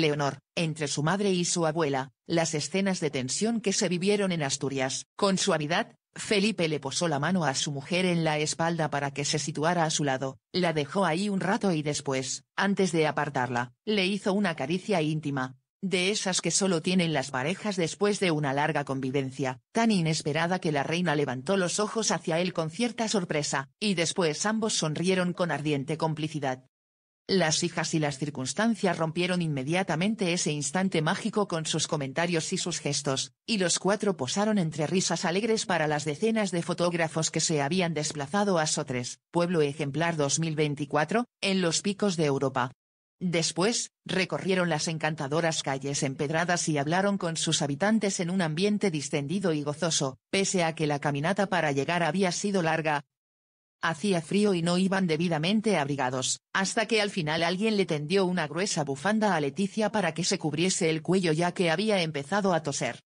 Leonor, entre su madre y su abuela, las escenas de tensión que se vivieron en Asturias. Con suavidad, Felipe le posó la mano a su mujer en la espalda para que se situara a su lado, la dejó ahí un rato y después, antes de apartarla, le hizo una caricia íntima, de esas que solo tienen las parejas después de una larga convivencia, tan inesperada que la reina levantó los ojos hacia él con cierta sorpresa, y después ambos sonrieron con ardiente complicidad. Las hijas y las circunstancias rompieron inmediatamente ese instante mágico con sus comentarios y sus gestos, y los cuatro posaron entre risas alegres para las decenas de fotógrafos que se habían desplazado a Sotres, pueblo ejemplar 2024, en los picos de Europa. Después, recorrieron las encantadoras calles empedradas y hablaron con sus habitantes en un ambiente distendido y gozoso, pese a que la caminata para llegar había sido larga, hacía frío y no iban debidamente abrigados, hasta que al final alguien le tendió una gruesa bufanda a Leticia para que se cubriese el cuello ya que había empezado a toser.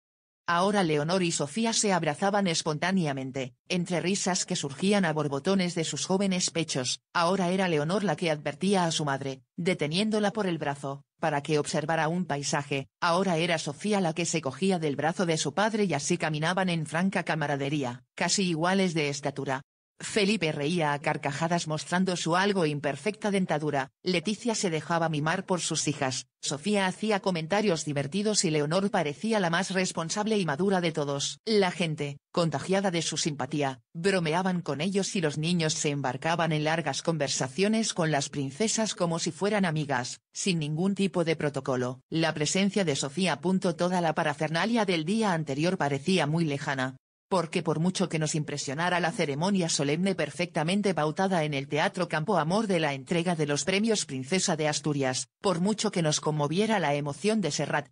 Ahora Leonor y Sofía se abrazaban espontáneamente, entre risas que surgían a borbotones de sus jóvenes pechos, ahora era Leonor la que advertía a su madre, deteniéndola por el brazo, para que observara un paisaje, ahora era Sofía la que se cogía del brazo de su padre y así caminaban en franca camaradería, casi iguales de estatura, Felipe reía a carcajadas mostrando su algo imperfecta dentadura, Leticia se dejaba mimar por sus hijas, Sofía hacía comentarios divertidos y Leonor parecía la más responsable y madura de todos. La gente, contagiada de su simpatía, bromeaban con ellos y los niños se embarcaban en largas conversaciones con las princesas como si fueran amigas, sin ningún tipo de protocolo. La presencia de Sofía. Toda la parafernalia del día anterior parecía muy lejana, porque por mucho que nos impresionara la ceremonia solemne perfectamente pautada en el Teatro Campo Amor de la entrega de los premios Princesa de Asturias, por mucho que nos conmoviera la emoción de Serrat,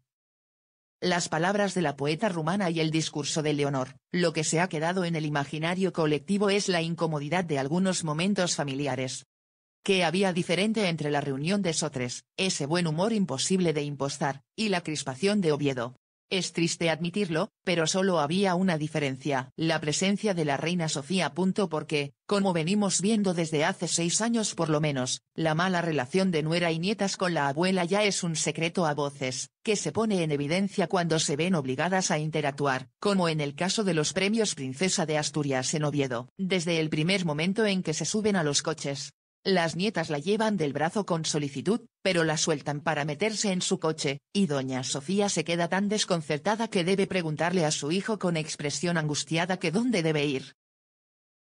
las palabras de la poeta rumana y el discurso de Leonor, lo que se ha quedado en el imaginario colectivo es la incomodidad de algunos momentos familiares. ¿Qué había diferente entre la reunión de Sotres, ese buen humor imposible de impostar, y la crispación de Oviedo? Es triste admitirlo, pero solo había una diferencia, la presencia de la reina Sofía. Porque, como venimos viendo desde hace seis años por lo menos, la mala relación de nuera y nietas con la abuela ya es un secreto a voces, que se pone en evidencia cuando se ven obligadas a interactuar, como en el caso de los premios Princesa de Asturias en Oviedo. Desde el primer momento en que se suben a los coches, las nietas la llevan del brazo con solicitud, pero la sueltan para meterse en su coche, y doña Sofía se queda tan desconcertada que debe preguntarle a su hijo con expresión angustiada que dónde debe ir.